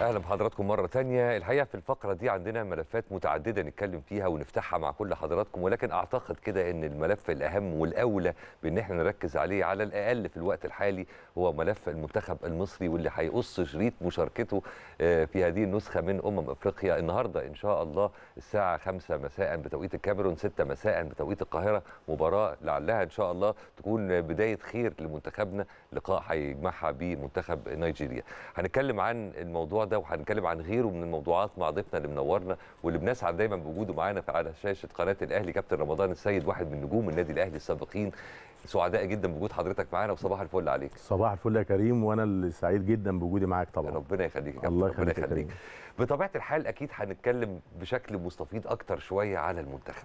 اهلا بحضراتكم مره تانية الحقيقه في الفقره دي عندنا ملفات متعدده نتكلم فيها ونفتحها مع كل حضراتكم ولكن اعتقد كده ان الملف الاهم والاولى بان احنا نركز عليه على الاقل في الوقت الحالي هو ملف المنتخب المصري واللي هيقص شريط مشاركته آه، في هذه النسخه من امم افريقيا النهارده ان شاء الله الساعه 5 مساء بتوقيت الكاميرون 6 مساء بتوقيت القاهره مباراه لعلها ان شاء الله تكون بدايه خير لمنتخبنا لقاء هيجمعها بمنتخب نيجيريا هنتكلم عن الموضوع ده وهنتكلم عن غيره من الموضوعات مع ضيفنا اللي منورنا واللي بنسعد دايما بوجوده معانا على شاشه قناه الاهلي كابتن رمضان السيد واحد من نجوم النادي الاهلي السابقين سعداء جدا بوجود حضرتك معانا وصباح الفل عليك صباح الفل يا كريم وانا اللي سعيد جدا بوجودي معاك طبعا ربنا يخليك يا كابتن الله ربنا يخليك بطبيعه الحال اكيد هنتكلم بشكل مستفيض اكتر شويه على المنتخب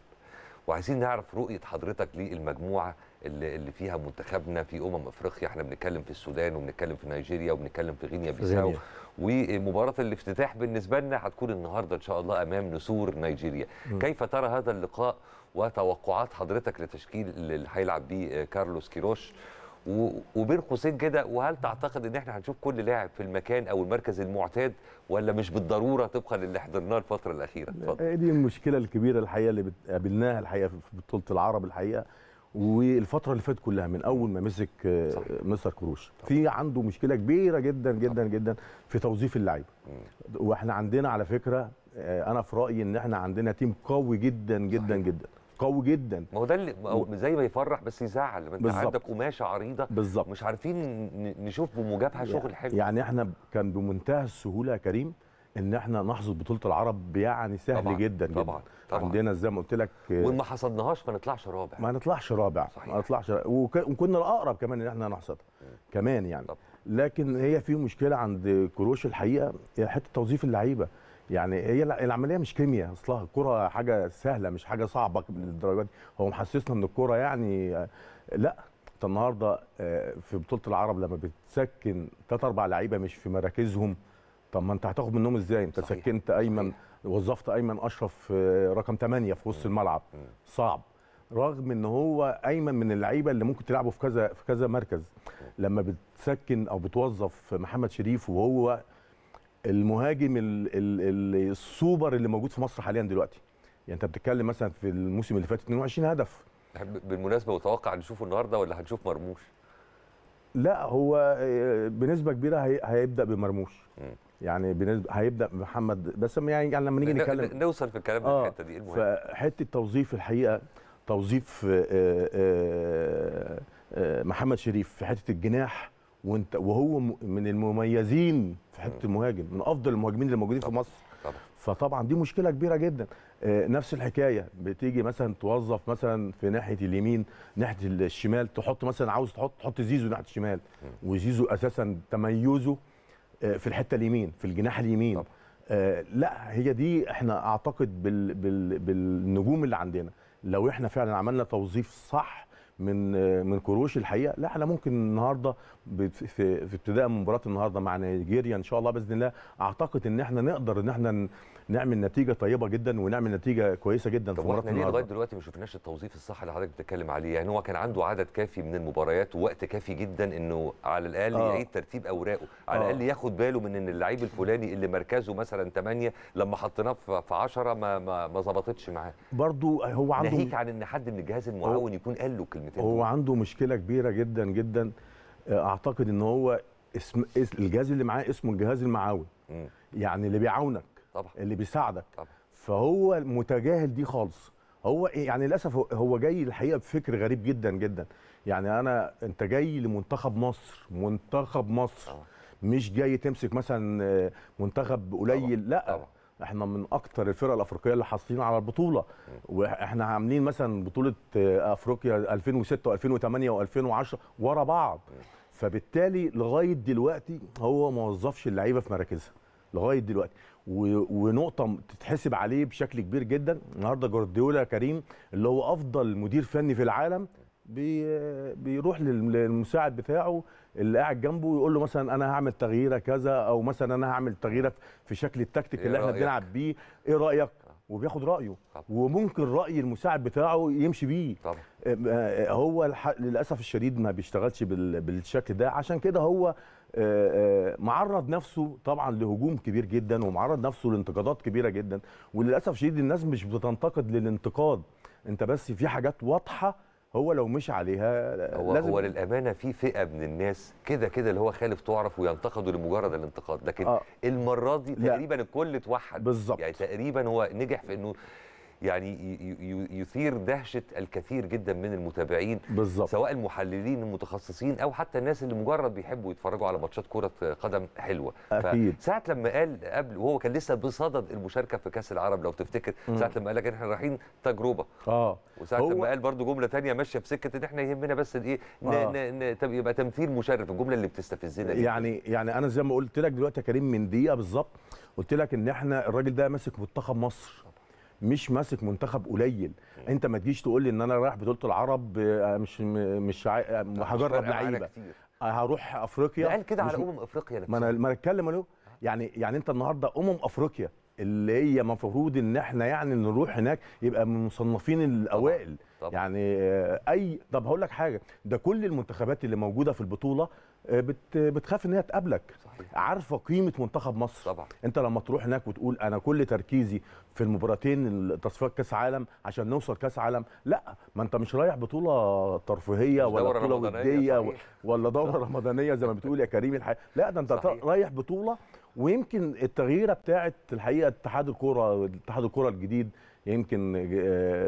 وعايزين نعرف رؤيه حضرتك للمجموعه اللي, اللي فيها منتخبنا في امم افريقيا احنا بنتكلم في السودان وبنتكلم في نيجيريا وبنتكلم في غينيا بيساو ومباراه الافتتاح بالنسبه لنا هتكون النهارده ان شاء الله امام نسور نيجيريا كيف ترى هذا اللقاء وتوقعات حضرتك لتشكيل اللي هيلعب بيه كارلوس كيروش وبين قوسين كده وهل تعتقد ان احنا هنشوف كل لاعب في المكان او المركز المعتاد ولا مش بالضروره طبقا للي حضرناه الفتره الاخيره اتفضل دي المشكله الكبيره الحقيقه اللي قابلناها الحقيقه في بطوله العرب الحقيقه والفتره اللي فاتت كلها من اول ما مسك آه، مستر كروش في عنده مشكله كبيره جدا جدا جدا في توظيف اللعيبه واحنا عندنا على فكره آه، انا في رايي ان احنا عندنا تيم قوي جدا جدا صحيح. جدا قوي جدا ما هو ده اللي زي ما يفرح بس يزعل لما انت بالزبط. عندك قماشه عريضه بالظبط مش عارفين نشوف بمجابهه شغل حلو يعني احنا كان بمنتهى السهوله يا كريم ان احنا نحصد بطوله العرب يعني سهل طبعًا جدا طبعا طبعا عندنا زي ما قلت لك وان ما حصدناهاش ما نطلعش رابع ما نطلعش رابع صحيح. ما نطلعش وكنا الاقرب كمان ان احنا نحصدها كمان يعني طبعًا. لكن هي في مشكله عند كروش الحقيقه حته توظيف اللعيبه يعني هي العمليه مش كيمياء اصلها الكره حاجه سهله مش حاجه صعبه للدرجه دي هو محسسنا ان الكره يعني لا النهارده آه، في بطوله العرب لما بتسكن ثلاث اربع لعيبه مش في مراكزهم طب ما انت هتاخد منهم ازاي انت صحيح. سكنت ايمن وظفت ايمن اشرف رقم 8 في وسط الملعب صعب رغم ان هو ايمن من اللعيبه اللي ممكن تلعبه في كذا في كذا مركز لما بتسكن او بتوظف محمد شريف وهو المهاجم الـ الـ السوبر اللي موجود في مصر حاليا دلوقتي يعني انت بتتكلم مثلا في الموسم اللي فات 22 هدف بالمناسبه متوقع نشوفه النهارده ولا هنشوف مرموش لا هو آه، بنسبه كبيره هيبدا بمرموش يعني بنسبة هيبدا محمد بس يعني, يعني لما نيجي نتكلم نوصل في الكلام آه الحته دي المهم فحته توظيف الحقيقه توظيف آه، آه، آه، محمد شريف في حته الجناح وانت وهو من المميزين في حته المهاجم من افضل المهاجمين اللي موجودين في مصر طبعا. فطبعا دي مشكله كبيره جدا نفس الحكايه بتيجي مثلا توظف مثلا في ناحيه اليمين ناحيه الشمال تحط مثلا عاوز تحط تحط زيزو ناحيه الشمال وزيزو اساسا تميزه آه، في الحته اليمين في الجناح اليمين طبعا. آه، لا هي دي احنا اعتقد بال بال بالنجوم اللي عندنا لو احنا فعلا عملنا توظيف صح من من كروش الحقيقه لا احنا ممكن النهارده في في ابتداء من مباراه النهارده مع نيجيريا ان شاء الله باذن الله اعتقد ان احنا نقدر ان احنا نعمل نتيجه طيبه جدا ونعمل نتيجه كويسه جدا في مباراه النهارده لغايه دلوقتي ما شفناش التوظيف الصح اللي حضرتك بتتكلم عليه يعني هو كان عنده عدد كافي من المباريات ووقت كافي جدا انه على الاقل آه. يعيد ترتيب اوراقه على الاقل آه. ياخد باله من ان اللعيب الفلاني اللي مركزه مثلا 8 لما حطيناه في 10 ما ما ظبطتش معاه برضه هو عنده ناهيك عن ان حد من الجهاز المعاون يكون قال له كلمه 200 هو عنده مشكله كبيره جدا جدا آه، اعتقد ان هو اسم الجهاز اللي معاه اسمه الجهاز المعاون م. يعني اللي بيعاونك طبعا اللي بيساعدك طبعا فهو متجاهل دي خالص هو إيه، يعني للاسف هو جاي الحقيقه بفكر غريب جدا جدا يعني انا انت جاي لمنتخب مصر منتخب مصر طبعا. مش جاي تمسك مثلا آه، منتخب قليل طبعا. لا طبعا. احنا من اكتر الفرق الافريقيه اللي حاصلين على البطوله واحنا عاملين مثلا بطوله افريقيا 2006 و2008 و2010 ورا بعض فبالتالي لغايه دلوقتي هو ما وظفش اللعيبه في مراكزها لغايه دلوقتي ونقطه تتحسب عليه بشكل كبير جدا النهارده جوارديولا كريم اللي هو افضل مدير فني في العالم بيروح للمساعد بتاعه اللي قاعد جنبه ويقول له مثلا انا هعمل تغييره كذا او مثلا انا هعمل تغييره في شكل التكتيك إيه اللي احنا بنلعب بيه ايه رايك آه. وبياخد رايه طبعا. وممكن راي المساعد بتاعه يمشي بيه طبعا. آه، آه، هو للاسف الشديد ما بيشتغلش بالشكل ده عشان كده هو معرض نفسه طبعا لهجوم كبير جدا ومعرض نفسه لانتقادات كبيره جدا وللاسف الشديد الناس مش بتنتقد للانتقاد انت بس في حاجات واضحه هو لو مش عليها هو لازم هو للامانه في فئه من الناس كده كده اللي هو خالف تعرف وينتقدوا لمجرد الانتقاد لكن آه. المره دي تقريبا لا. الكل توحد بالظبط يعني تقريبا هو نجح في انه يعني يثير دهشه الكثير جدا من المتابعين بالزبط. سواء المحللين المتخصصين او حتى الناس اللي مجرد بيحبوا يتفرجوا على ماتشات كره قدم حلوه اكيد ساعه لما قال قبل وهو كان لسه بصدد المشاركه في كاس العرب لو تفتكر ساعه لما قال لك احنا رايحين تجربه اه وساعه لما قال برضو جمله ثانيه ماشيه في سكه ان احنا يهمنا بس الايه آه. يبقى تمثيل مشرف الجمله اللي بتستفزنا يعني يعني انا زي ما قلت لك دلوقتي يا كريم من دقيقه بالظبط قلت لك ان احنا الراجل ده ماسك منتخب مصر مش ماسك منتخب قليل انت ما تجيش تقول لي ان انا رايح بطوله العرب آه، مش آه، مش هجرب لعيبه آه، هروح افريقيا قال كده على امم افريقيا ما انا ما اتكلم اهو يعني يعني انت النهارده امم افريقيا اللي هي المفروض ان احنا يعني نروح هناك يبقى من المصنفين الاوائل طبعا. طبعا. يعني اي طب هقول لك حاجه ده كل المنتخبات اللي موجوده في البطوله آه، بتخاف ان هي تقابلك صحيح. عارفه قيمه منتخب مصر طبعا. انت لما تروح هناك وتقول انا كل تركيزي في المباراتين تصفيات كاس عالم عشان نوصل كاس عالم لا ما انت مش رايح بطوله ترفيهيه ولا بطوله وديه ولا دوره رمضانيه زي ما بتقول يا كريم الحقيقه لا ده انت صحيح. رايح بطوله ويمكن التغييره بتاعه الحقيقه اتحاد الكوره اتحاد الكوره الجديد يمكن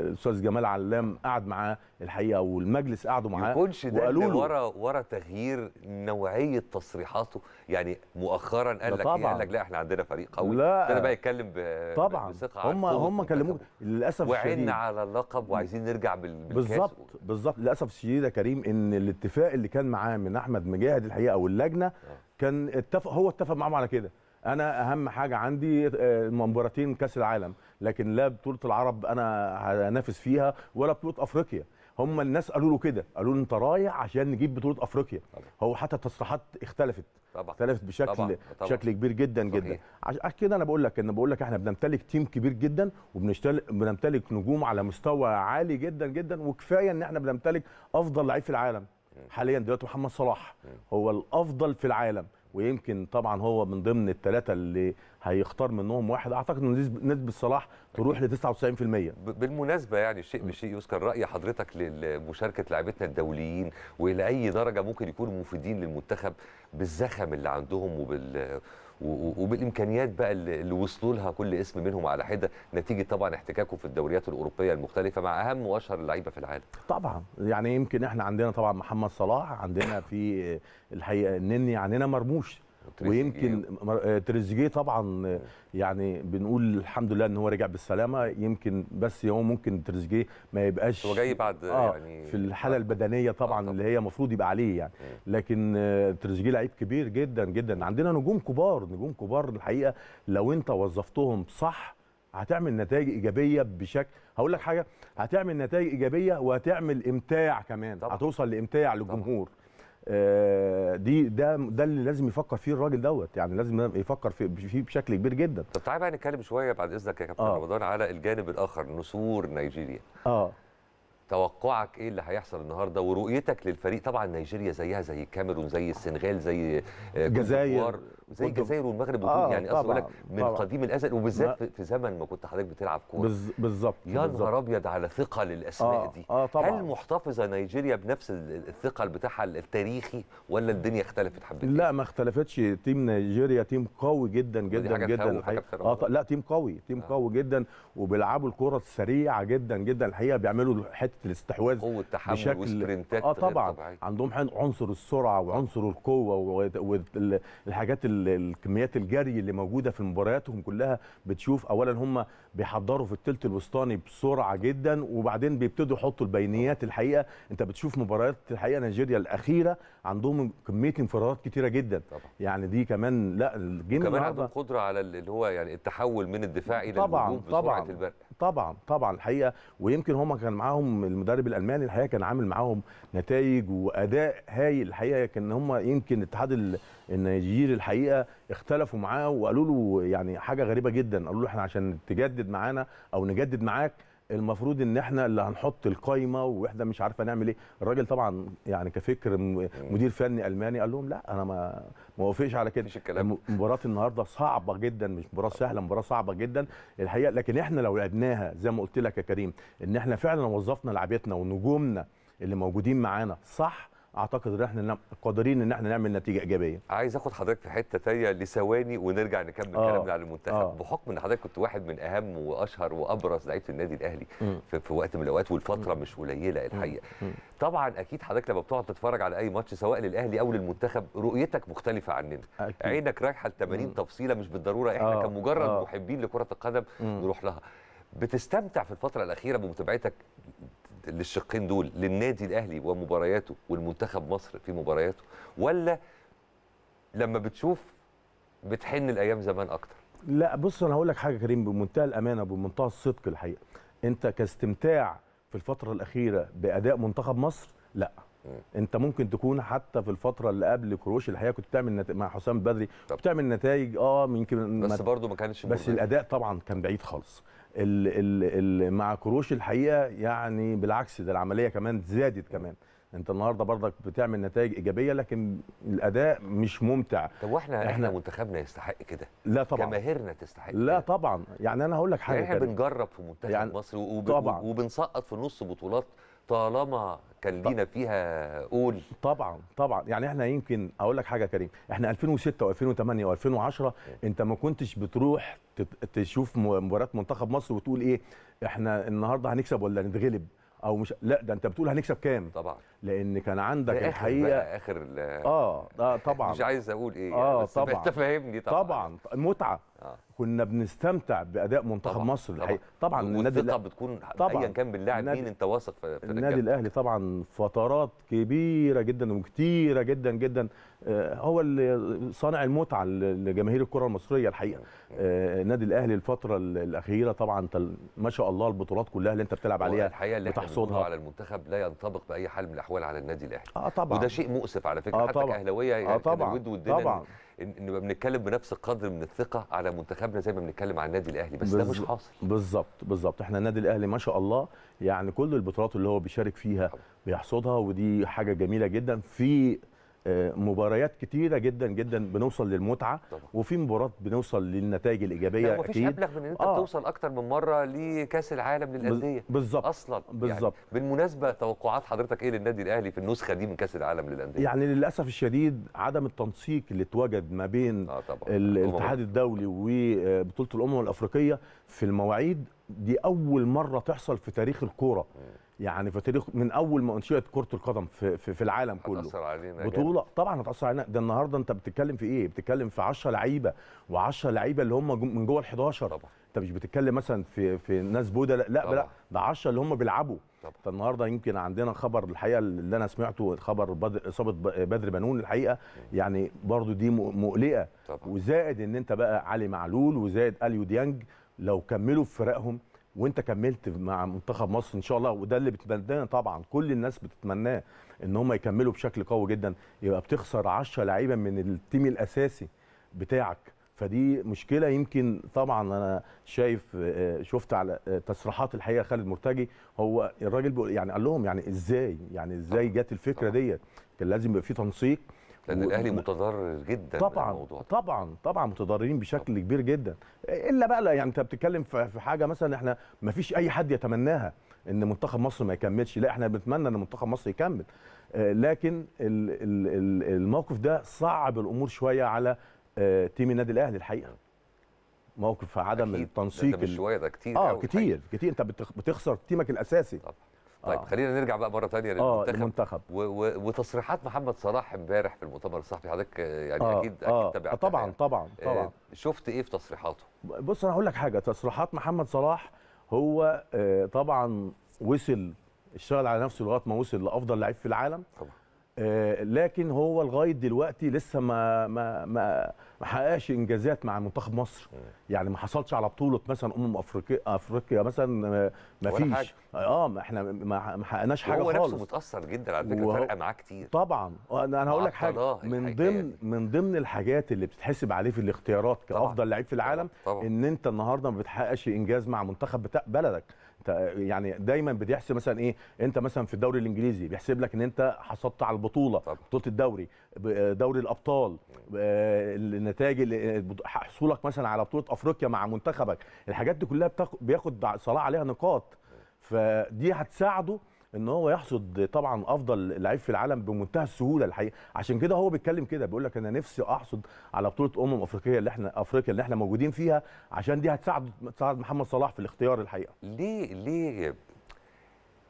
الاستاذ آه، جمال علام قعد معاه الحقيقه والمجلس قعدوا معاه يكونش ده وقالوا له ورا ورا تغيير نوعيه تصريحاته يعني مؤخرا قال لك إيه؟ طبعا. قال لك لا احنا عندنا فريق قوي لا انا بقى يتكلم طبعا هم هم كلموه للاسف وعيننا على اللقب وعايزين نرجع بالكاس بالظبط بالظبط للاسف الشديد يا كريم ان الاتفاق اللي كان معاه من احمد مجاهد الحقيقه واللجنه آه. كان اتفق هو اتفق معاهم على كده انا اهم حاجه عندي آه، مباراتين كاس العالم لكن لا بطوله العرب انا هنافس فيها ولا بطوله افريقيا هم الناس قالوا له كده قالوا له انت رايح عشان نجيب بطوله افريقيا طبعا. هو حتى التصريحات اختلفت طبعا. اختلفت بشكل طبعا. طبعا. بشكل كبير جدا صحيح. جدا عشان كده انا بقول لك ان بقول لك احنا بنمتلك تيم كبير جدا وبنمتلك نجوم على مستوى عالي جدا جدا وكفايه ان احنا بنمتلك افضل لعيب في العالم حاليا دلوقتي محمد صلاح هو الافضل في العالم ويمكن طبعا هو من ضمن الثلاثه اللي هيختار منهم واحد اعتقد ان نسبه صلاح تروح ل 99% بالمناسبه يعني شيء بشيء يذكر راي حضرتك لمشاركه لاعبتنا الدوليين والى اي درجه ممكن يكونوا مفيدين للمنتخب بالزخم اللي عندهم وبال وبالامكانيات بقى اللي وصلوا لها كل اسم منهم على حده نتيجه طبعا احتكاكه في الدوريات الاوروبيه المختلفه مع اهم واشهر اللعيبه في العالم. طبعا يعني يمكن احنا عندنا طبعا محمد صلاح عندنا في الحقيقه النني عندنا مرموش ويمكن آه، تريزيجيه طبعا آه، يعني بنقول الحمد لله ان هو رجع بالسلامه يمكن بس هو ممكن تريزيجيه ما يبقاش هو جاي بعد آه يعني في الحاله البدنيه آه، طبعا, آه اللي هي المفروض يبقى عليه يعني لكن تريزيجيه لعيب كبير جدا جدا عندنا نجوم كبار نجوم كبار الحقيقه لو انت وظفتهم صح هتعمل نتائج ايجابيه بشكل هقول لك حاجه هتعمل نتائج ايجابيه وهتعمل امتاع كمان طبعا. هتوصل لامتاع للجمهور طبعا. آه، دي ده ده اللي لازم يفكر فيه الراجل دوت يعني لازم يفكر فيه بشكل كبير جدا طب تعالى بقى نتكلم شويه بعد اذنك يا كابتن آه. رمضان على الجانب الاخر نسور نيجيريا اه توقعك ايه اللي هيحصل النهارده ورؤيتك للفريق طبعا نيجيريا زيها زي الكاميرون زي السنغال زي آه، الجزائر زي الجزائر والمغرب آه يعني اصلا لك من طبعًا. قديم الازل وبالذات في زمن ما كنت حضرتك بتلعب كوره بالظبط يا نهار ابيض على ثقل الاسماء آه دي آه طبعًا. هل محتفظه نيجيريا بنفس الثقل بتاعها التاريخي ولا الدنيا اختلفت حبتين لا ما اختلفتش تيم نيجيريا تيم قوي جدا جدا جدا اه لا تيم قوي تيم آه. قوي جدا وبيلعبوا الكره السريعه جدا جدا الحقيقه بيعملوا حته الاستحواذ قوه تحمل بشكل وسبرنتات اه طبعا عندهم عنصر السرعه وعنصر القوه والحاجات الكميات الجري اللي موجوده في مبارياتهم كلها بتشوف اولا هم بيحضروا في الثلث الوسطاني بسرعه جدا وبعدين بيبتدوا يحطوا البينيات الحقيقه انت بتشوف مباريات الحقيقه نيجيريا الاخيره عندهم كميه انفرادات كتيره جدا طبعا. يعني دي كمان لا الجيم كمان عندهم قدره على اللي هو يعني التحول من الدفاع الى طبعا بسرعه طبعا البرق. طبعا طبعا الحقيقه ويمكن هم كان معاهم المدرب الالماني الحقيقه كان عامل معاهم نتائج واداء هايل الحقيقه كان هم يمكن الاتحاد النيجيري الحقيقه اختلفوا معاه وقالوا له يعني حاجه غريبه جدا قالوا له احنا عشان تجدد معانا او نجدد معاك المفروض ان احنا اللي هنحط القايمه واحنا مش عارفه نعمل ايه الراجل طبعا يعني كفكر مدير فني الماني قال لهم لا انا ما موافقش على كده الكلام مباراه النهارده صعبه جدا مش مباراه سهله مباراه صعبه جدا الحقيقه لكن احنا لو لعبناها زي ما قلت لك يا كريم ان احنا فعلا وظفنا لعبتنا ونجومنا اللي موجودين معانا صح اعتقد ان احنا نعم- قادرين ان احنا نعمل نتيجه ايجابيه عايز اخد حضرتك في حته تانية لثواني ونرجع نكمل آه. كلامنا على المنتخب آه. بحكم ان حضرتك كنت واحد من اهم واشهر وابرز لعيبه النادي الاهلي م. في, في وقت من الاوقات والفتره م. مش قليله الحقيقه م. م. طبعا اكيد حضرتك لما بتقعد تتفرج على اي ماتش سواء للاهلي او للمنتخب رؤيتك مختلفه عننا أكيد. عينك رايحه ل 80 تفصيله مش بالضروره احنا آه. كمجرد آه. محبين لكره القدم م. نروح لها بتستمتع في الفتره الاخيره بمتابعتك للشقين دول للنادي الاهلي ومبارياته والمنتخب مصر في مبارياته ولا لما بتشوف بتحن الايام زمان اكتر لا بص انا هقول لك حاجه كريم بمنتهى الامانه وبمنتهى الصدق الحقيقه انت كاستمتاع في الفتره الاخيره باداء منتخب مصر لا انت ممكن تكون حتى في الفتره اللي قبل كروش الحقيقه كنت بتعمل نت... مع حسام بدري كنت بتعمل نتائج اه يمكن بس ما... برضه ما كانش بس الاداء طبعا كان بعيد خالص الـ الـ الـ مع كروش الحقيقه يعني بالعكس ده العمليه كمان زادت كمان انت النهارده برضك بتعمل نتائج ايجابيه لكن الاداء مش ممتع طب واحنا احنا, احنا منتخبنا يستحق كده لا طبعا جماهيرنا تستحق لا كده. طبعا يعني انا هقول لك حاجه يعني احنا بنجرب في منتخب يعني مصر وب... طبعا. وبنسقط في نص بطولات طالما كان لينا فيها قول طبعا طبعا يعني احنا يمكن اقول لك حاجه كريم احنا 2006 و2008 و2010 انت ما كنتش بتروح تشوف مباراه منتخب مصر وتقول ايه احنا النهارده هنكسب ولا نتغلب او مش لا ده انت بتقول هنكسب كام طبعا لان كان عندك آخر الحقيقه اخر اه اه طبعا مش عايز اقول ايه اه يعني بس طبعا انت فاهمني طبعا طبعا متعه آه. كنا بنستمتع باداء منتخب طبعًا. مصر الحقيقه طبعا, طبعا النادي الثقه بتكون ايا كان باللاعب مين انت واثق في النادي الاهلي طبعا فترات كبيره جدا وكتيره جدا جدا آه هو اللي صانع المتعه لجماهير الكره المصريه الحقيقه آه النادي الاهلي الفتره الاخيره طبعا ما شاء الله البطولات كلها اللي انت بتلعب عليها الحقيقه اللي بتحصدها على المنتخب لا ينطبق باي حال من الاحوال على النادي الاهلي اه طبعا وده شيء مؤسف على فكره آه طبعًا. حتى كاهلاويه آه، يعني آه طبعا. ود ودنا طبعا نبقى بنتكلم بنفس القدر من الثقه على منتخبنا زي ما بنتكلم على النادي الاهلي بس ده مش حاصل بالظبط بالظبط احنا النادي الاهلي ما شاء الله يعني كل البطولات اللي هو بيشارك فيها بيحصدها ودي حاجه جميله جدا في آه، مباريات كتيره جدا جدا بنوصل للمتعه طبعا. وفي مباريات بنوصل للنتائج الايجابيه لا مفيش ابلغ من ان انت آه. بتوصل اكتر من مره لكاس العالم للانديه بالظبط اصلا يعني بالظبط يعني بالمناسبه توقعات حضرتك ايه للنادي الاهلي في النسخه دي من كاس العالم للانديه يعني للاسف الشديد عدم التنسيق اللي اتوجد ما بين آه الاتحاد الدولي وبطوله آه، الامم الافريقيه في المواعيد دي اول مره تحصل في تاريخ الكوره يعني في تاريخ من اول ما انشئت كره القدم في, في, في العالم كله هتأثر علينا بطوله جانب. طبعا هتاثر علينا ده النهارده انت بتتكلم في ايه بتتكلم في 10 لعيبه و10 لعيبه اللي هم من جوه ال11 طبعا انت مش بتتكلم مثلا في في ناس بوده لا لا, ده 10 اللي هم بيلعبوا فالنهارده يمكن عندنا خبر الحقيقه اللي انا سمعته خبر اصابه بدر بنون الحقيقه يعني برضو دي مقلقه طبعا. وزائد ان انت بقى علي معلول وزائد اليو ديانج لو كملوا في فرقهم وانت كملت مع منتخب مصر ان شاء الله وده اللي بتتمناه طبعا كل الناس بتتمناه ان هم يكملوا بشكل قوي جدا يبقى بتخسر 10 لعيبه من التيم الاساسي بتاعك فدي مشكله يمكن طبعا انا شايف آه، آه، شفت على آه، تصريحات الحقيقه خالد مرتجي هو الراجل يعني قال لهم يعني ازاي يعني ازاي جت الفكره ديت كان لازم يبقى في تنسيق لان الاهلي متضرر جدا طبعا الموضوع. طبعا طبعا متضررين بشكل طبعا. كبير جدا الا بقى يعني انت بتتكلم في حاجه مثلا احنا ما فيش اي حد يتمناها ان منتخب مصر ما يكملش لا احنا بنتمنى ان منتخب مصر يكمل آه، لكن الموقف ده صعب الامور شويه على آه، تيم النادي الاهلي الحقيقه موقف عدم التنسيق ده مش شويه ده كتير اه كتير الحقيقة. كتير انت بتخسر تيمك الاساسي طبعا. طيب آه. خلينا نرجع بقى مره ثانيه آه، للمنتخب المنتخب و و وتصريحات محمد صلاح امبارح في المؤتمر الصحفي حضرتك يعني آه. اكيد آه. اكيد تابعتها طبعا طبعا طبعا آه شفت ايه في تصريحاته؟ بص انا هقول لك حاجه تصريحات محمد صلاح هو آه طبعا وصل اشتغل على نفسه لغايه ما وصل لافضل لعيب في العالم طبعا آه، لكن هو لغايه دلوقتي لسه ما ما ما ما حققش انجازات مع منتخب مصر يعني ما حصلش على بطوله مثلا امم افريقيا افريقيا مثلا آه، ما فيش آه،, اه ما احنا ما حققناش حاجه خالص هو نفسه متاثر جدا على فكره وهو... فرقه معاه كتير طبعا انا هقول لك حاجه من ضمن من ضمن الحاجات اللي بتتحسب عليه في الاختيارات كافضل لعيب في العالم طبعًا. ان انت النهارده ما بتحققش انجاز مع منتخب بتاع بلدك يعني دايما بتحسب مثلا ايه انت مثلا في الدوري الانجليزي بيحسب لك ان انت حصلت على البطوله بطوله الدوري دوري الابطال النتائج حصولك مثلا على بطوله افريقيا مع منتخبك الحاجات دي كلها بياخد صلاح عليها نقاط فدي هتساعده ان هو يحصد طبعا افضل لعيب في العالم بمنتهى السهوله الحقيقه عشان كده هو بيتكلم كده بيقول لك انا نفسي احصد على بطوله امم افريقيه اللي احنا افريقيا اللي احنا موجودين فيها عشان دي هتساعد تساعد محمد صلاح في الاختيار الحقيقه ليه ليه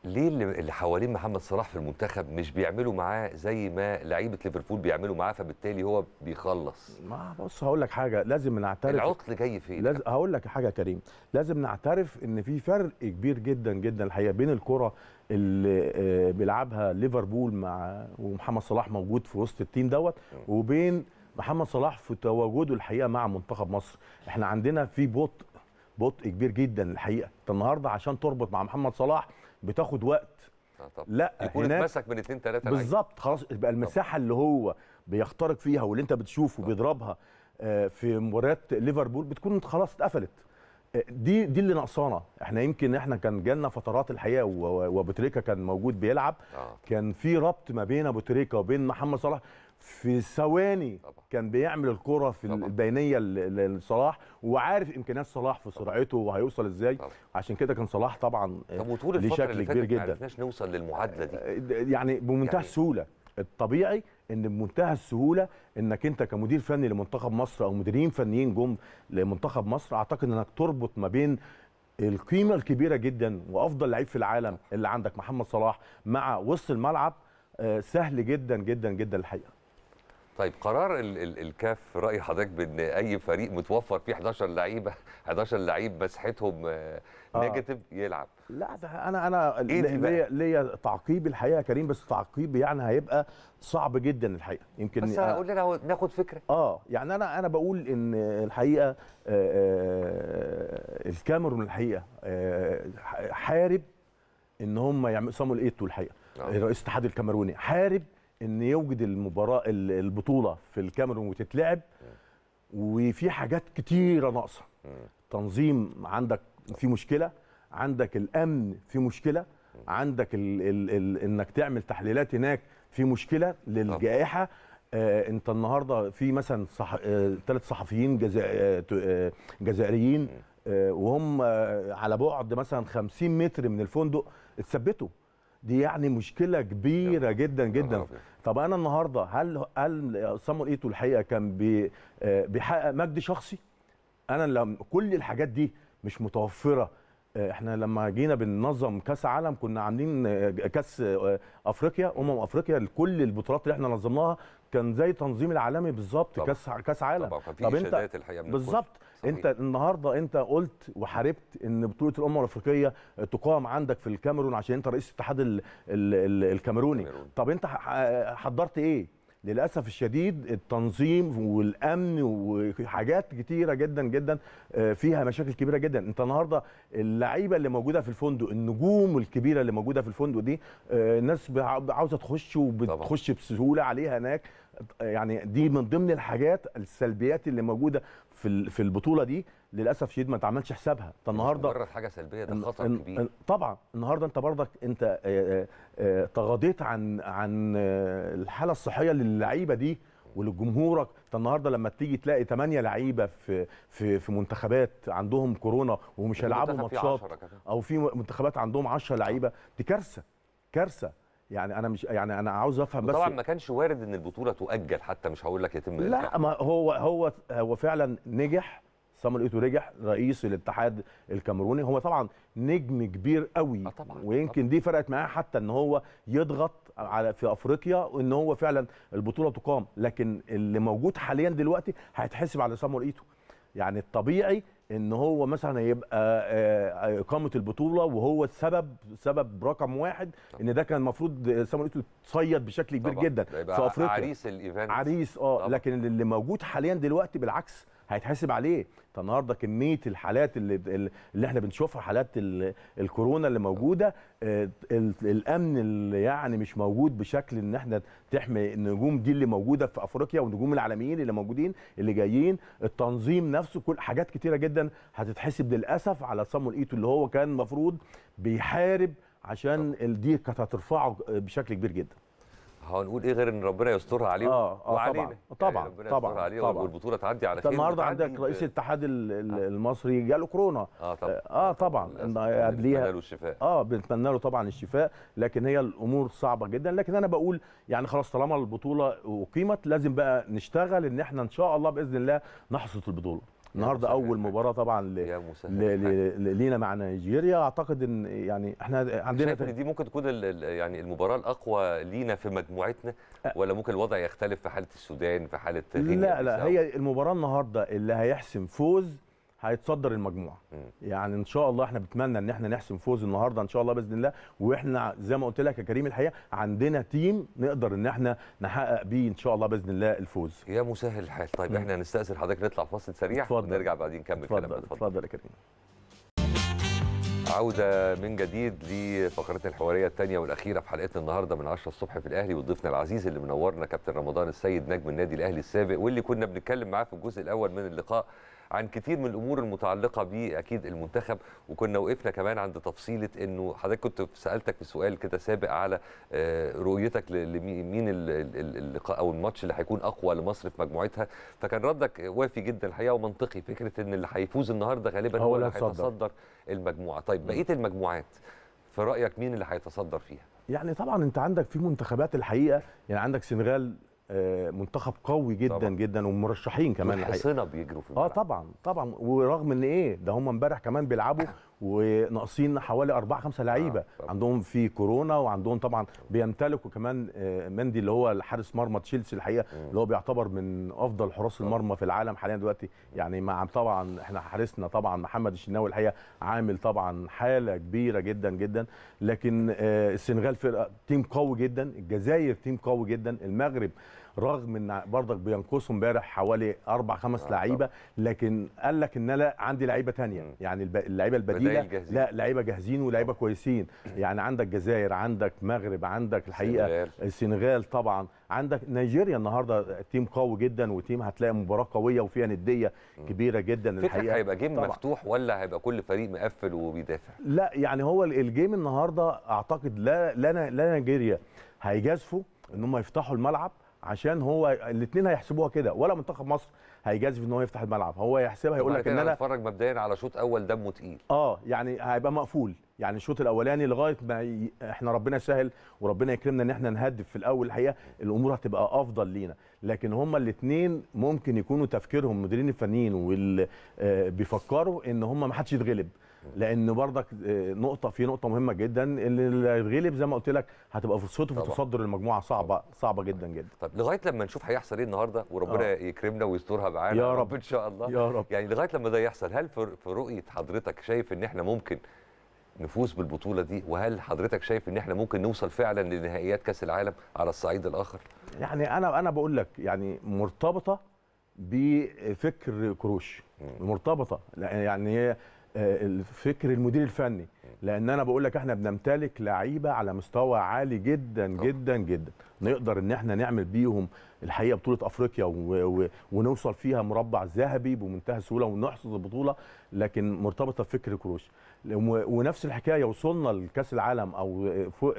ليه اللي حوالين محمد صلاح في المنتخب مش بيعملوا معاه زي ما لعيبه ليفربول بيعملوا معاه فبالتالي هو بيخلص ما بص هقول لك حاجه لازم نعترف العطل جاي فين إيه؟ لازم هقول لك حاجه يا كريم لازم نعترف ان في فرق كبير جدا جدا الحقيقه بين الكره اللي آه، بيلعبها ليفربول مع ومحمد صلاح موجود في وسط التيم دوت وبين محمد صلاح في تواجده الحقيقه مع منتخب مصر احنا عندنا في بطء بطء كبير جدا الحقيقه النهارده عشان تربط مع محمد صلاح بتاخد وقت آه، طب. لا يكون اتمسك من اتنين تلاته بالظبط خلاص بقى المساحه طب. اللي هو بيخترق فيها واللي انت بتشوفه بيضربها آه، في مباريات ليفربول بتكون خلاص اتقفلت آه، دي دي اللي ناقصانا احنا يمكن احنا كان جالنا فترات الحقيقه وابو تريكه كان موجود بيلعب آه. كان في ربط ما بين ابو تريكه وبين محمد صلاح في ثواني كان بيعمل الكره في طبعًا. البينيه لصلاح وعارف امكانيات صلاح في سرعته وهيوصل ازاي طبعًا. عشان كده كان صلاح طبعا آه، طب شكل اللي كبير جدا ما عرفناش نوصل للمعادله دي آه، آه، يعني بمنتهى يعني السهوله الطبيعي ان بمنتهى السهوله انك انت كمدير فني لمنتخب مصر او مديرين فنيين جم لمنتخب مصر اعتقد انك تربط ما بين القيمه الكبيره جدا وافضل لعيب في العالم اللي عندك محمد صلاح مع وسط الملعب سهل جدا جدا جدا الحقيقه طيب قرار ال ال الكاف راي حضرتك بان اي فريق متوفر فيه 11 لعيبه 11 لعيب مسحتهم آه،, آه. نيجاتيف يلعب لا ده انا انا إيه ليا ليا تعقيب الحقيقه يا كريم بس تعقيب يعني هيبقى صعب جدا الحقيقه يمكن بس هقول لنا ناخد فكره اه يعني انا انا بقول ان الحقيقه آه, آه، الكاميرون الحقيقه آه، حارب ان هم يعملوا صامويل الايتو الحقيقه رئيس الاتحاد الكاميروني حارب ان يوجد المباراه البطوله في الكاميرون وتتلعب وفي حاجات كتيره ناقصه تنظيم عندك في مشكله عندك الامن في مشكله عندك الـ الـ الـ انك تعمل تحليلات هناك في مشكله للجائحه آه انت النهارده في مثلا صح... آه ثلاث صحفيين جزا... آه،, آه جزائريين آه وهم آه على بعد مثلا 50 متر من الفندق اتثبتوا دي يعني مشكله كبيره جدا جدا طب انا النهارده هل هل صامول ايتو الحقيقه كان آه، بيحقق مجد شخصي؟ انا لما كل الحاجات دي مش متوفره احنا لما جينا بننظم كاس عالم كنا عاملين آه، كاس آه، افريقيا امم افريقيا لكل البطولات اللي احنا نظمناها كان زي تنظيم العالمي بالظبط كاس كاس عالم طبعا طب انت بالظبط انت النهارده انت قلت وحاربت ان بطوله الامم الافريقيه تقام عندك في الكاميرون عشان انت رئيس الاتحاد الكاميروني طب انت حضرت ايه للاسف الشديد التنظيم والامن وحاجات كتيره جدا جدا آه، فيها مشاكل كبيره جدا انت النهارده اللعيبه اللي موجوده في الفندق النجوم الكبيره اللي موجوده في الفندق دي آه، ناس عاوزه تخش وبتخش بسهوله عليها هناك يعني دي من ضمن الحاجات السلبيات اللي موجوده في في البطوله دي للاسف شديد ما تعملش حسابها فالنهارده مجرد حاجه سلبيه ده خطر إن كبير طبعا النهارده انت برضك انت آه، آه، آه، تغاضيت عن عن الحاله الصحيه للعيبه دي ولجمهورك انت النهارده لما تيجي تلاقي 8 لعيبه في في في منتخبات عندهم كورونا ومش هيلعبوا ماتشات او في منتخبات عندهم 10 لعيبه دي كارثه كارثه يعني انا مش يعني انا عاوز افهم بس طبعا ما كانش وارد ان البطوله تؤجل حتى مش هقول لك يتم لا ما هو هو هو فعلا نجح صامويل ايتو رجح رئيس الاتحاد الكاميروني هو طبعا نجم كبير قوي آه، طبعا آه، ويمكن طبعا. دي فرقت معاه حتى ان هو يضغط على في افريقيا وان هو فعلا البطوله تقام لكن اللي موجود حاليا دلوقتي هيتحسب على صامويل ايتو يعني الطبيعي ان هو مثلا هيبقى آه، اقامه البطوله وهو السبب سبب رقم واحد طبعا. ان ده كان المفروض سامويل ايتو تصيد بشكل كبير طبعا. جدا في افريقيا عريس الايفنت عريس اه لكن اللي موجود حاليا دلوقتي بالعكس هيتحاسب عليه طب النهارده كميه الحالات اللي اللي احنا بنشوفها حالات الكورونا اللي موجوده آه، الامن اللي يعني مش موجود بشكل ان احنا تحمي النجوم دي اللي موجوده في افريقيا والنجوم العالميين اللي موجودين اللي جايين التنظيم نفسه كل حاجات كتيره جدا هتتحسب للاسف على صامويل ايتو اللي هو كان المفروض بيحارب عشان دي كانت هترفعه بشكل كبير جدا هنقول ايه غير ان ربنا يسترها عليهم آه آه وعلينا طبعا يعني آه، طبعا ربنا طبعا, عليه طبعا والبطوله تعدي على خير النهارده عندك رئيس الاتحاد آه. المصري جاله كورونا اه طبعا اه, آه، طبعا قبليها له الشفاء اه بنتمنى له طبعا الشفاء لكن هي الامور صعبه جدا لكن انا بقول يعني خلاص طالما البطوله اقيمت لازم بقى نشتغل ان احنا ان شاء الله باذن الله نحصد البطوله النهارده اول مباراه طبعا ل... ل... ل... لينا مع نيجيريا اعتقد ان يعني احنا عندنا شايف دي ممكن تكون ال... يعني المباراه الاقوى لينا في مجموعتنا ولا ممكن الوضع يختلف في حاله السودان في حاله لا لا هي المباراه النهارده اللي هيحسم فوز هيتصدر المجموعه يعني ان شاء الله احنا بنتمنى ان احنا نحسم فوز النهارده ان شاء الله باذن الله واحنا زي ما قلت لك يا كريم الحقيقه عندنا تيم نقدر ان احنا نحقق بيه ان شاء الله باذن الله الفوز يا مسهل الحال طيب احنا هنستاذن حضرتك نطلع فاصل سريع ونرجع بعدين نكمل كلامنا اتفضل اتفضل يا كريم عودة من جديد لفقرتنا الحوارية الثانية والأخيرة في حلقتنا النهاردة من 10 الصبح في الأهلي وضيفنا العزيز اللي منورنا كابتن رمضان السيد نجم النادي الأهلي السابق واللي كنا بنتكلم معاه في الجزء الأول من اللقاء عن كتير من الامور المتعلقه باكيد المنتخب وكنا وقفنا كمان عند تفصيله انه حضرتك كنت سالتك في سؤال كده سابق على آه، رؤيتك لمين اللقاء او الماتش اللي هيكون اقوى لمصر في مجموعتها فكان ردك وافي جدا الحقيقه ومنطقي فكره ان اللي هيفوز النهارده غالبا هو اللي هيتصدر المجموعه طيب بقيه المجموعات في رايك مين اللي هيتصدر فيها يعني طبعا انت عندك في منتخبات الحقيقه يعني عندك سنغال آه، منتخب قوي جدا طبعًا. جدا ومرشحين كمان الحقيقه بيجروا في آه، الملعب. اه طبعا طبعا ورغم ان ايه ده هم امبارح كمان بيلعبوا وناقصين حوالي اربعه خمسه لعيبه آه عندهم في كورونا وعندهم طبعا بيمتلكوا كمان آه، مندي اللي هو حارس مرمى تشيلسي الحقيقه مم. اللي هو بيعتبر من افضل حراس المرمى في العالم حاليا دلوقتي يعني مع طبعا احنا حارسنا طبعا محمد الشناوي الحقيقه عامل طبعا حاله كبيره جدا جدا لكن السنغال فرقه تيم قوي جدا الجزائر تيم قوي جدا المغرب رغم ان برضك بينقصوا امبارح حوالي اربع خمس آه، لعيبه لكن قال لك ان انا عندي لعيبه ثانيه يعني اللعيبه البديله لا لعيبه جاهزين ولعيبه آه. كويسين يعني عندك جزائر عندك مغرب عندك الحقيقه السنغال طبعا عندك نيجيريا النهارده تيم قوي جدا وتيم هتلاقي مباراه قويه وفيها نديه كبيره جدا الحقيقه هيبقى جيم طبعًا. مفتوح ولا هيبقى كل فريق مقفل وبيدافع لا يعني هو الجيم النهارده اعتقد لا لا لا نيجيريا هيجازفوا ان هم يفتحوا الملعب عشان هو الاثنين هيحسبوها كده ولا منتخب مصر هيجازف ان هو يفتح الملعب هو هيحسبها هيقول لك ان انا اتفرج مبدئيا على شوط اول دمه تقيل اه يعني هيبقى مقفول يعني الشوط الاولاني لغايه ما ي... احنا ربنا يسهل وربنا يكرمنا ان احنا نهدف في الاول الحقيقه الامور هتبقى افضل لينا لكن هما الاثنين ممكن يكونوا تفكيرهم المديرين الفنيين وال... آه، بيفكروا ان هما ما حدش يتغلب لان بردك آه، نقطه في نقطه مهمه جدا اللي يتغلب زي ما قلت لك هتبقى فرصته في تصدر المجموعه صعبه صعبه جدا جدا طب لغايه لما نشوف هيحصل ايه النهارده وربنا آه. يكرمنا ويسترها معانا يا رب ان شاء الله يا رب يعني لغايه لما ده يحصل هل في رؤيه حضرتك شايف ان احنا ممكن نفوز بالبطوله دي وهل حضرتك شايف ان احنا ممكن نوصل فعلا لنهائيات كاس العالم على الصعيد الاخر يعني انا انا بقول لك يعني مرتبطه بفكر كروش مرتبطه يعني آه، الفكر المدير الفني لان انا بقول لك احنا بنمتلك لعيبه على مستوى عالي جدا جدا جدا نقدر ان احنا نعمل بيهم الحقيقه بطوله افريقيا و... و... ونوصل فيها مربع ذهبي بمنتهى السهوله ونحصد البطوله لكن مرتبطه بفكر كروش ونفس الحكايه وصلنا لكاس العالم او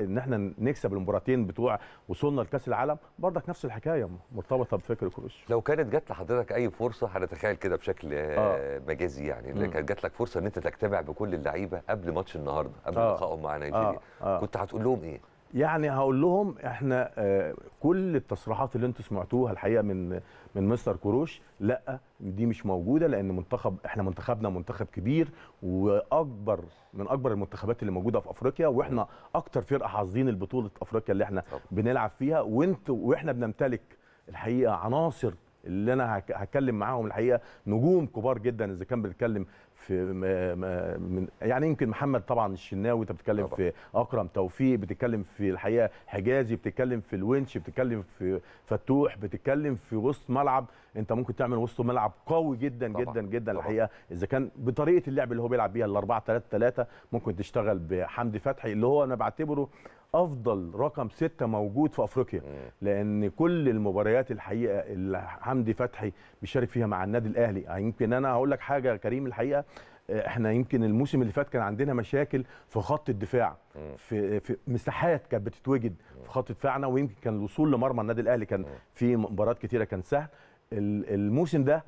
ان احنا نكسب المباراتين بتوع وصلنا لكاس العالم برضك نفس الحكايه مرتبطه بفكر كروش لو كانت جات لحضرتك اي فرصه هنتخيل كده بشكل آه. آه. مجازي يعني اللي كانت جات لك فرصه ان انت تجتمع بكل اللعيبه قبل ماتش النهارده قبل آه. لقائهم مع نيجيريا آه. آه. كنت هتقول لهم ايه يعني هقول لهم احنا آه، كل التصريحات اللي انتم سمعتوها الحقيقه من من مستر كروش لا دي مش موجوده لان منتخب احنا منتخبنا منتخب كبير واكبر من اكبر المنتخبات اللي موجوده في افريقيا واحنا اكتر فرقه حاصدين البطوله افريقيا اللي احنا بنلعب فيها وانت واحنا بنمتلك الحقيقه عناصر اللي انا هتكلم معاهم الحقيقه نجوم كبار جدا اذا كان بنتكلم في ما ما من يعني يمكن محمد طبعا الشناوي انت بتتكلم في اكرم توفيق بتتكلم في الحقيقه حجازي بتتكلم في الونش بتتكلم في فتوح بتتكلم في وسط ملعب انت ممكن تعمل وسط ملعب قوي جدا طبعا. جدا جدا طبعا. الحقيقه اذا كان بطريقه اللعب اللي هو بيلعب بيها ال 4 3 3 ممكن تشتغل بحمدي فتحي اللي هو انا بعتبره افضل رقم ستة موجود في افريقيا لان كل المباريات الحقيقه اللي حمدي فتحي بيشارك فيها مع النادي الاهلي آه، يمكن انا هقول لك حاجه كريم الحقيقه آه، احنا يمكن الموسم اللي فات كان عندنا مشاكل في خط الدفاع في, في مساحات كانت بتتوجد في خط دفاعنا ويمكن كان الوصول لمرمى النادي الاهلي كان في مباريات كتيره كان سهل الموسم ده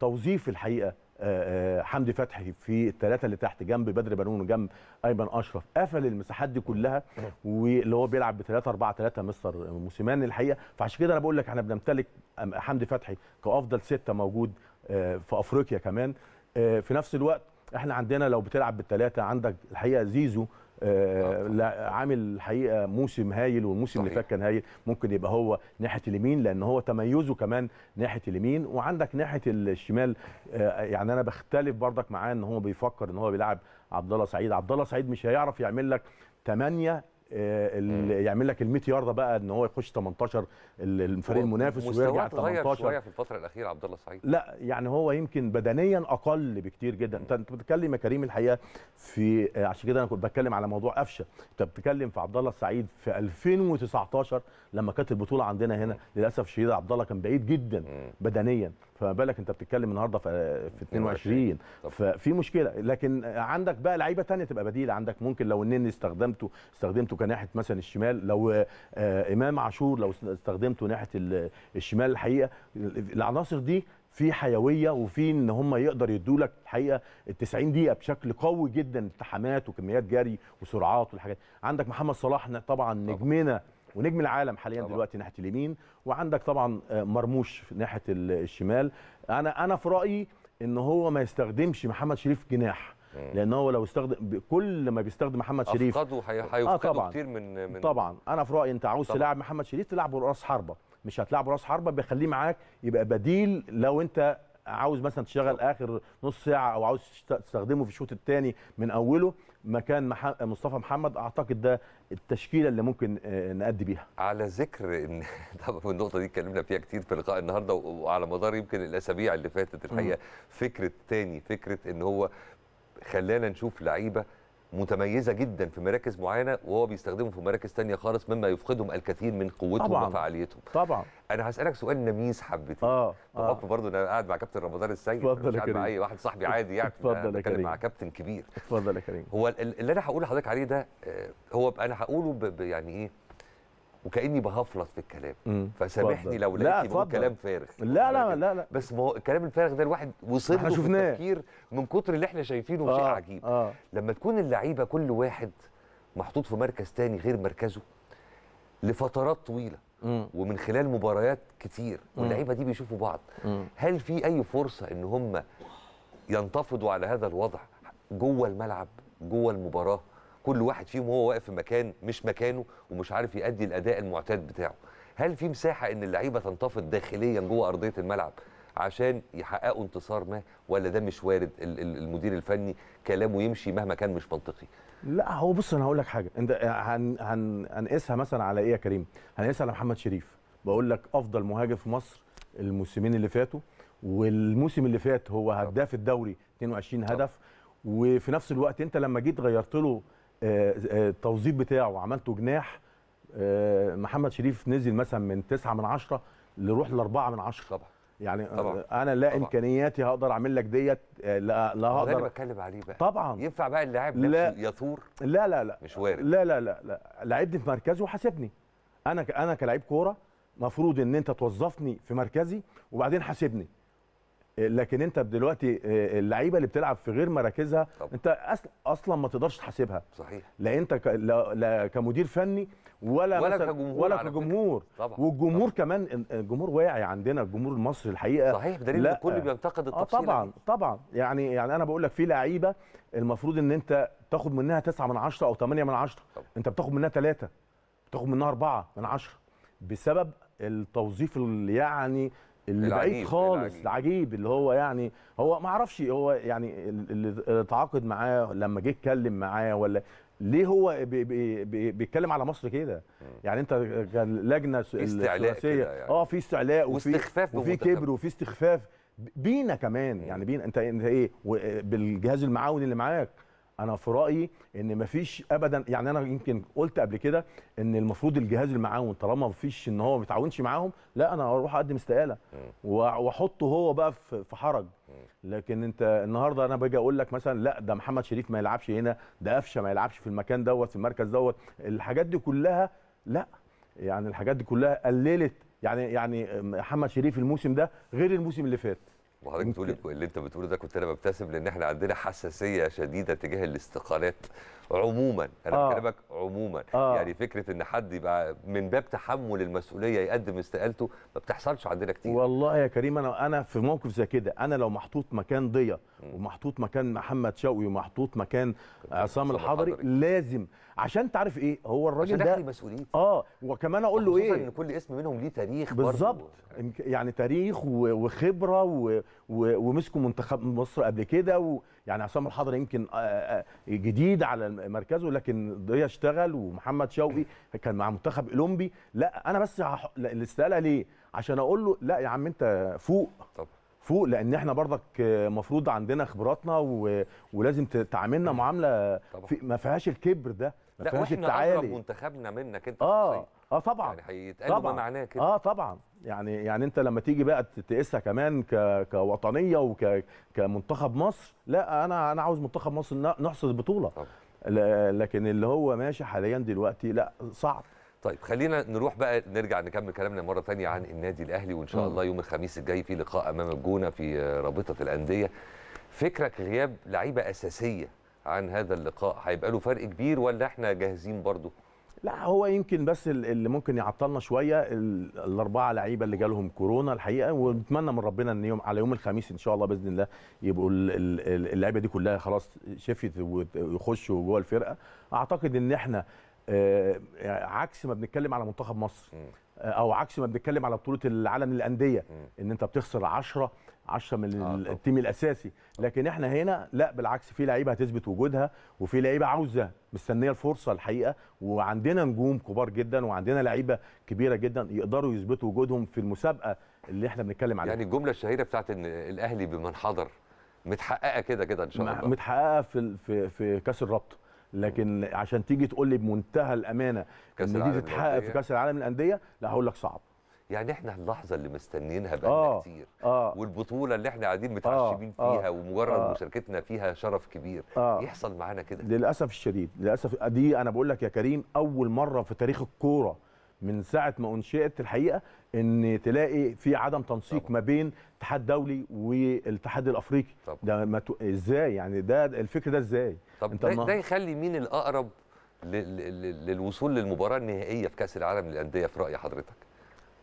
توظيف الحقيقه آه، آه، حمدي فتحي في الثلاثه اللي تحت جنب بدر بنون وجنب ايمن اشرف قفل المساحات دي كلها واللي هو بيلعب بثلاثه اربعه ثلاثه مستر موسيمان الحقيقه فعشان كده انا بقول لك احنا بنمتلك حمدي فتحي كافضل سته موجود آه، في افريقيا كمان في نفس الوقت احنا عندنا لو بتلعب بالثلاثه عندك الحقيقه زيزو آه، لا عامل حقيقه موسم هايل والموسم اللي فات كان هايل ممكن يبقى هو ناحيه اليمين لان هو تميزه كمان ناحيه اليمين وعندك ناحيه الشمال آه، يعني انا بختلف برضك معاه ان هو بيفكر ان هو بيلعب عبد الله سعيد عبد الله سعيد مش هيعرف يعمل لك 8 آه، يعمل لك ال 100 يارده بقى ان هو يخش 18 الفريق المنافس ويرجع 18 شويه في الفتره الاخيره عبد الله السعيد لا يعني هو يمكن بدنيا اقل بكتير جدا انت بتتكلم يا كريم الحقيقه في آه، عشان كده انا كنت بتكلم على موضوع قفشه انت بتتكلم في عبد الله السعيد في 2019 لما كانت البطوله عندنا هنا للاسف الشديد عبد الله كان بعيد جدا بدنيا فما بالك انت بتتكلم النهارده في, آه، في 22 ففي مشكله لكن عندك بقى لعيبه ثانيه تبقى بديله عندك ممكن لو النني استخدمته استخدمته استخدمته كناحيه مثلا الشمال لو آه، امام عاشور لو استخدمته ناحيه الشمال الحقيقه العناصر دي في حيويه وفي ان هم يقدر يدوا لك الحقيقه ال 90 دقيقه بشكل قوي جدا التحامات وكميات جري وسرعات والحاجات عندك محمد صلاح طبعا نجمنا ونجم العالم حاليا طبعا. دلوقتي ناحيه اليمين وعندك طبعا آه، مرموش ناحيه الشمال انا انا في رايي ان هو ما يستخدمش محمد شريف جناح لان هو لو استخدم كل ما بيستخدم محمد شريف افقده هيفقدوا آه كتير من, من طبعا انا في رايي انت عاوز تلاعب محمد شريف تلعبه راس حربه مش هتلعبه راس حربه بيخليه معاك يبقى بديل لو انت عاوز مثلا تشتغل اخر نص ساعه او عاوز تستخدمه في الشوط الثاني من اوله مكان مح... مصطفى محمد اعتقد ده التشكيله اللي ممكن آه، نأدي بيها على ذكر ان طبعا النقطه دي اتكلمنا فيها كتير في لقاء النهارده وعلى مدار يمكن الاسابيع اللي فاتت الحقيقه م. فكره ثاني فكره ان هو خلانا نشوف لعيبه متميزه جدا في مراكز معينه وهو بيستخدمهم في مراكز ثانيه خالص مما يفقدهم الكثير من قوتهم طبعًا. وفعاليتهم طبعا انا هسالك سؤال نميز حبتين اه آه. برضه انا قاعد مع كابتن رمضان السيد مش مع اي واحد صاحبي عادي يعني اتفضل يا كريم مع كابتن كبير اتفضل يا كريم هو اللي انا هقول لحضرتك عليه ده آه، هو انا هقوله يعني ايه وكاني بهفلط في الكلام فسامحني لو لقيت بقول كلام فارغ لا لا لا لا بس ما هو الكلام الفارغ ده الواحد وصل له شفناه من كتر اللي احنا شايفينه آه شيء عجيب آه لما تكون اللعيبه كل واحد محطوط في مركز تاني غير مركزه لفترات طويله مم. ومن خلال مباريات كتير واللعيبه دي بيشوفوا بعض مم. هل في اي فرصه ان هم ينتفضوا على هذا الوضع جوه الملعب جوه المباراه كل واحد فيهم هو واقف في مكان مش مكانه ومش عارف يأدي الأداء المعتاد بتاعه هل في مساحة إن اللعيبة تنتفض داخليا جوه أرضية الملعب عشان يحققوا انتصار ما ولا ده مش وارد المدير الفني كلامه يمشي مهما كان مش منطقي لا هو بص انا هقول لك حاجه انت آه، هن هن هنقيسها مثلا على ايه يا كريم هنقيسها على محمد شريف بقول لك افضل مهاجم في مصر الموسمين اللي فاتوا والموسم اللي فات هو هداف الدوري 22 هدف وفي نفس الوقت انت لما جيت غيرت له آه، آه، التوظيف بتاعه عملته جناح آه، محمد شريف نزل مثلا من 9 من 10 لروح ل 4 من 10 طبعا يعني طبعا. انا لا طبعا. امكانياتي هقدر اعمل لك ديت لا, لا هقدر انا بتكلم عليه بقى طبعا ينفع بقى اللاعب لا يثور لا لا لا مش وارد لا لا لا لا لعبني في مركزي وحاسبني انا انا كلاعب كوره مفروض ان انت توظفني في مركزي وبعدين حاسبني لكن انت دلوقتي آه، اللعيبه اللي بتلعب في غير مراكزها طبعا. انت اصلا ما تقدرش تحاسبها صحيح لا انت ك... لا... لا كمدير فني ولا ولا مثل... كجمهور ولا كجمهور طبعا. والجمهور طبعا. كمان الجمهور آه، واعي عندنا الجمهور المصري الحقيقه صحيح بدليل ان الكل بينتقد التفصيل آه طبعا دي. طبعا يعني يعني انا بقول لك في لعيبه المفروض ان انت تاخد منها 9 من 10 او 8 من 10 طبعا. انت بتاخد منها 3 بتاخد منها 4 من 10 بسبب التوظيف اللي يعني اللي بعيد خالص العجيب اللي هو يعني هو ما اعرفش هو يعني اللي تعاقد معاه لما جه اتكلم معاه ولا ليه هو بي بي بي بيتكلم على مصر كده يعني انت كان لجنه استعلاء يعني. اه في استعلاء وفي وفي كبر وفي استخفاف بينا كمان يعني بينا انت انت ايه بالجهاز المعاون اللي معاك انا في رايي ان مفيش ابدا يعني انا يمكن قلت قبل كده ان المفروض الجهاز المعاون طالما مفيش ان هو ما بيتعاونش معاهم لا انا اروح اقدم استقاله واحطه هو بقى في حرج لكن انت النهارده انا باجي اقول لك مثلا لا ده محمد شريف ما يلعبش هنا ده قفشه ما يلعبش في المكان دوت في المركز دوت الحاجات دي كلها لا يعني الحاجات دي كلها قللت يعني يعني محمد شريف الموسم ده غير الموسم اللي فات وحضرتك بتقول اللي انت بتقوله ده كنت انا ببتسم لان احنا عندنا حساسيه شديده تجاه الاستقالات عموما انا آه. بكلمك عموما آه. يعني فكره ان حد يبقى من باب تحمل المسؤوليه يقدم استقالته ما بتحصلش عندنا كتير والله يا كريم انا انا في موقف زي كده انا لو محطوط مكان ضيا ومحطوط مكان محمد شوقي ومحطوط مكان عصام الحضري لازم عشان تعرف ايه هو الراجل ده مسؤوليتي اه وكمان اقول له ايه ان كل اسم منهم ليه تاريخ بالظبط يعني تاريخ وخبره ومسكوا منتخب مصر قبل كده يعني عصام الحضري يمكن آه، آه، جديد على مركزه لكن ضيا اشتغل ومحمد شوقي كان مع منتخب اولمبي لا انا بس الاستقاله ليه عشان اقول له لا يا عم انت فوق طب. فوق لان احنا برضك مفروض عندنا خبراتنا ولازم تعاملنا معامله في... ما فيهاش الكبر ده ما فيهاش التعالي لا منتخبنا منك انت آه. اه طبعا يعني هيتقال بمعناه كده اه طبعا يعني يعني انت لما تيجي بقى تقيسها كمان ك... كوطنيه وكمنتخب مصر لا انا انا عاوز منتخب مصر نحصد البطوله طبعا. لكن اللي هو ماشي حاليا دلوقتي لا صعب طيب خلينا نروح بقى نرجع نكمل كلامنا مره ثانيه عن النادي الاهلي وان شاء الله يوم الخميس الجاي في لقاء امام الجونه في رابطه الانديه فكرك غياب لعيبه اساسيه عن هذا اللقاء هيبقى له فرق كبير ولا احنا جاهزين برضه لا هو يمكن بس اللي ممكن يعطلنا شويه الاربعه لعيبه اللي جالهم كورونا الحقيقه ونتمنى من ربنا ان يوم على يوم الخميس ان شاء الله باذن الله يبقوا اللعيبه دي كلها خلاص شفت ويخشوا جوه الفرقه اعتقد ان احنا آه، عكس ما بنتكلم على منتخب مصر آه، او عكس ما بنتكلم على بطوله العالم للانديه ان انت بتخسر 10 10 من آه التيم الاساسي لكن احنا هنا لا بالعكس في لعيبه هتثبت وجودها وفي لعيبه عاوزه مستنيه الفرصه الحقيقه وعندنا نجوم كبار جدا وعندنا لعيبه كبيره جدا يقدروا يثبتوا وجودهم في المسابقه اللي احنا بنتكلم عليها يعني الجمله الشهيره بتاعت ان الاهلي بمن حضر متحققه كده كده ان شاء الله متحققه في في في كاس الرابطه لكن عشان تيجي تقول لي بمنتهى الامانه ان دي تتحقق في كاس العالم للانديه لا هقول لك صعب يعني احنا اللحظه اللي مستنيينها بقالنا آه، كتير آه. والبطوله اللي احنا قاعدين متعشمين آه،, آه. فيها ومجرد آه. مشاركتنا فيها شرف كبير آه. يحصل معانا كده للاسف الشديد للاسف دي انا بقول لك يا كريم اول مره في تاريخ الكوره من ساعه ما انشئت الحقيقه ان تلاقي في عدم تنسيق ما بين اتحاد دولي والاتحاد الافريقي طبعا. ده ما ت... ازاي يعني ده الفكر ده ازاي طب انت ده, ما... ده يخلي مين الاقرب للوصول للمباراه النهائيه في كاس العالم للانديه في راي حضرتك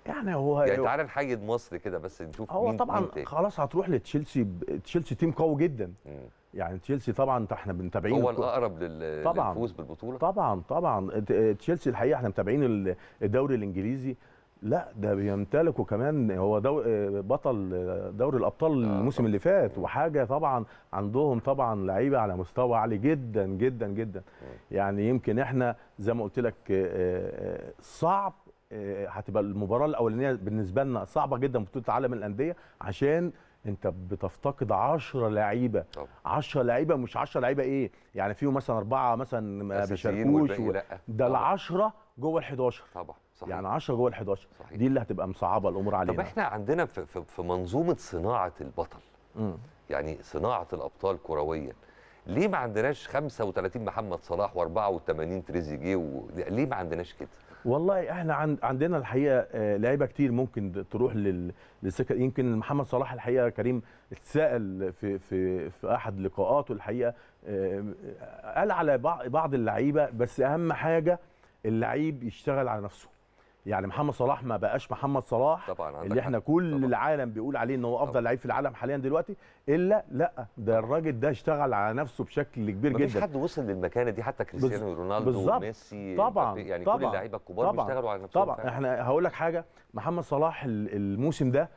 يعني هو يعني تعالى نحيد مصر كده بس نشوف هو مين طبعا مين خلاص هتروح لتشيلسي تشيلسي تيم قوي جدا م. يعني تشيلسي طبعا احنا متابعين هو الاقرب للفوز بالبطوله طبعا طبعا تشيلسي الحقيقه احنا متابعين الدوري الانجليزي لا ده بيمتلكه كمان هو دو آه، بطل دوري الابطال آه الموسم اللي فات وحاجه طبعا عندهم طبعا لعيبه على مستوى عالي جدا جدا جدا يعني يمكن احنا زي ما قلت لك آه، آه، صعب آه، هتبقى المباراه الاولانيه بالنسبه لنا صعبه جدا في بطوله عالم الانديه عشان انت بتفتقد 10 لعيبه 10 لعيبه مش 10 لعيبه ايه يعني فيهم مثلا اربعه مثلا ما بيشاركوش و... ده ال 10 جوه ال 11 طبعا صحيح. يعني 10 جوه ال 11 صحيح. دي اللي هتبقى مصعبه الامور علينا طب احنا عندنا في, في منظومه صناعه البطل م. يعني صناعه الابطال كرويا ليه ما عندناش 35 محمد صلاح و84 تريزيجيه و... ليه ما عندناش كده والله احنا عند عندنا الحقيقه آه، لعيبه كتير ممكن تروح للسكه يمكن محمد صلاح الحقيقه كريم اتسال في في في احد لقاءاته الحقيقه آه، قال على بعض اللعيبه بس اهم حاجه اللعيب يشتغل على نفسه يعني محمد صلاح ما بقاش محمد صلاح طبعا اللي احنا كل طبعا. العالم بيقول عليه ان هو افضل لعيب في العالم حاليا دلوقتي الا لا ده الراجل ده اشتغل على نفسه بشكل كبير جدا مفيش حد وصل للمكانه دي حتى كريستيانو رونالدو بالزبط. وميسي طبعا يعني طبعا. كل اللعيبه الكبار طبعا. بيشتغلوا على نفسهم طبعا فعلا. احنا هقول لك حاجه محمد صلاح الموسم ده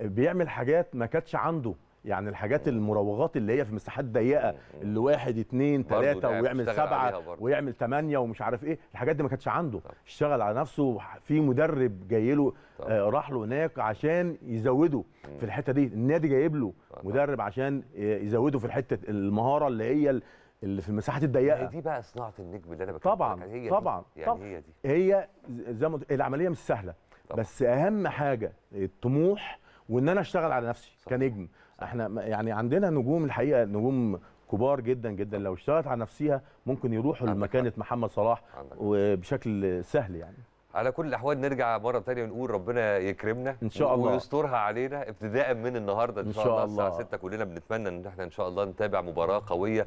بيعمل حاجات ما كانتش عنده يعني الحاجات المراوغات اللي هي في مساحات ضيقه اللي واحد اثنين ثلاثه ويعمل سبعه ويعمل ثمانيه ومش عارف ايه الحاجات دي ما كانتش عنده طب. اشتغل على نفسه في مدرب جاي له آه راح له هناك عشان يزوده مم. في الحته دي النادي جايب له طب. مدرب عشان يزوده في الحته المهاره اللي هي اللي في المساحات الضيقه دي بقى صناعه النجم اللي انا بتكلم طبعا هي طبعا دي. يعني طبعا. هي دي هي زي ما العمليه مش سهله طبعا. بس اهم حاجه الطموح وان انا اشتغل على نفسي صح. كنجم احنا يعني عندنا نجوم الحقيقه نجوم كبار جدا جدا لو اشتغلت على نفسها ممكن يروحوا لمكانه محمد صلاح وبشكل سهل يعني على كل الاحوال نرجع مره ثانيه ونقول ربنا يكرمنا ان شاء الله ويسترها علينا ابتداء من النهارده ان شاء, إن شاء الله الساعه 6 كلنا بنتمنى ان احنا ان شاء الله نتابع مباراه قويه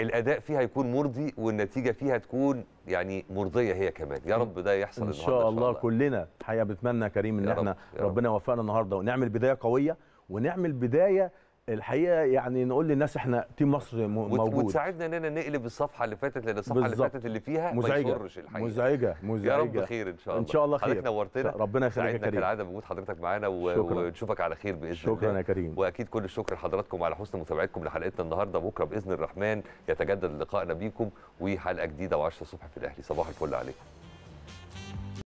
الاداء فيها يكون مرضي والنتيجه فيها تكون يعني مرضيه هي كمان يا رب ده يحصل إن شاء, ان شاء الله كلنا الحقيقه بنتمنى كريم ان احنا رب. ربنا يوفقنا النهارده ونعمل بدايه قويه ونعمل بدايه الحقيقه يعني نقول للناس احنا تيم مصر موجود وتساعدنا اننا نقلب الصفحه اللي فاتت لان الصفحه بالزبط. اللي فاتت اللي فيها مزعجه ما يسرش الحقيقه مزعجه مزعجه يا رب خير ان شاء الله ان شاء الله خير حضرتك نورتنا ربنا يخليك يا كريم كالعاده بوجود حضرتك معانا ونشوفك على خير باذن الله شكرا يا كريم واكيد كل الشكر لحضراتكم على حسن متابعتكم لحلقتنا النهارده بكره باذن الرحمن يتجدد لقائنا بيكم وحلقه جديده و10 الصبح في الاهلي صباح الفل عليكم